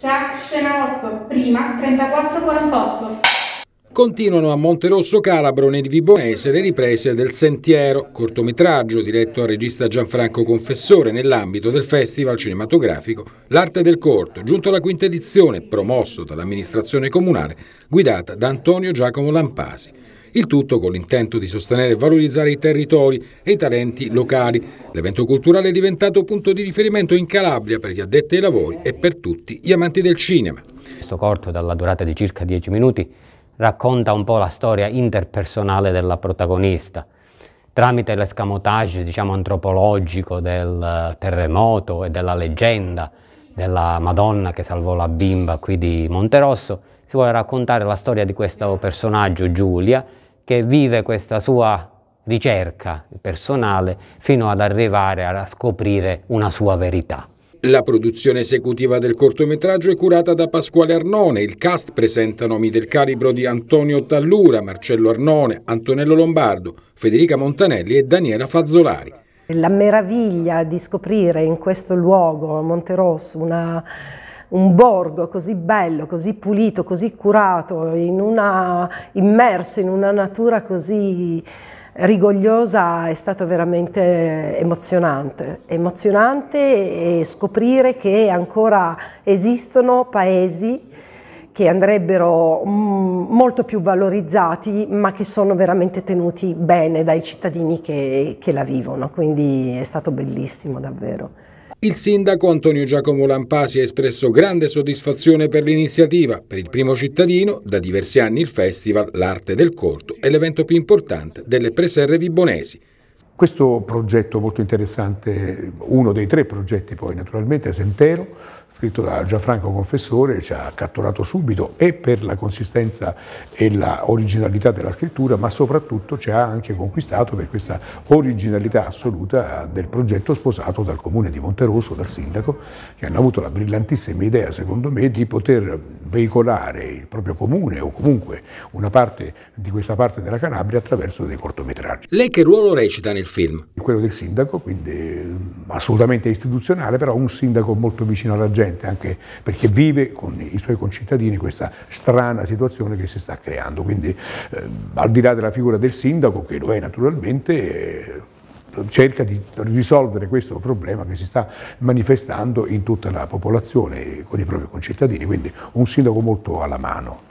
Jack scena 8, prima 34-48. Continuano a Monterosso Calabro nel Vibonese le riprese del Sentiero, cortometraggio diretto al regista Gianfranco Confessore nell'ambito del Festival cinematografico L'arte del corto, giunto alla quinta edizione, promosso dall'amministrazione comunale, guidata da Antonio Giacomo Lampasi. Il tutto con l'intento di sostenere e valorizzare i territori e i talenti locali. L'evento culturale è diventato punto di riferimento in Calabria per gli addetti ai lavori e per tutti gli amanti del cinema. Questo corto, dalla durata di circa 10 minuti, racconta un po' la storia interpersonale della protagonista tramite l'escamotage diciamo, antropologico del eh, terremoto e della leggenda della Madonna che salvò la bimba qui di Monterosso, si vuole raccontare la storia di questo personaggio Giulia che vive questa sua ricerca personale fino ad arrivare a scoprire una sua verità. La produzione esecutiva del cortometraggio è curata da Pasquale Arnone, il cast presenta nomi del calibro di Antonio Tallura, Marcello Arnone, Antonello Lombardo, Federica Montanelli e Daniela Fazzolari. La meraviglia di scoprire in questo luogo, a Monterosso, una un borgo così bello, così pulito, così curato, in una, immerso in una natura così rigogliosa è stato veramente emozionante, emozionante scoprire che ancora esistono paesi che andrebbero mm, molto più valorizzati ma che sono veramente tenuti bene dai cittadini che, che la vivono, quindi è stato bellissimo davvero. Il sindaco Antonio Giacomo Lampasi ha espresso grande soddisfazione per l'iniziativa. Per il primo cittadino, da diversi anni il festival L'arte del corto è l'evento più importante delle preserre vibonesi. Questo progetto molto interessante, uno dei tre progetti poi naturalmente, Sentero, scritto da Gianfranco Confessore, ci ha catturato subito e per la consistenza e l'originalità della scrittura, ma soprattutto ci ha anche conquistato per questa originalità assoluta del progetto sposato dal comune di Monterosso, dal sindaco, che hanno avuto la brillantissima idea, secondo me, di poter veicolare il proprio comune o comunque una parte di questa parte della Calabria attraverso dei cortometraggi. Lei che ruolo recita nel film? Quello del sindaco, quindi mm, assolutamente istituzionale, però un sindaco molto vicino alla gente, anche perché vive con i suoi concittadini questa strana situazione che si sta creando. Quindi eh, al di là della figura del sindaco, che lo è naturalmente, eh, cerca di risolvere questo problema che si sta manifestando in tutta la popolazione con i propri concittadini, quindi un sindaco molto alla mano.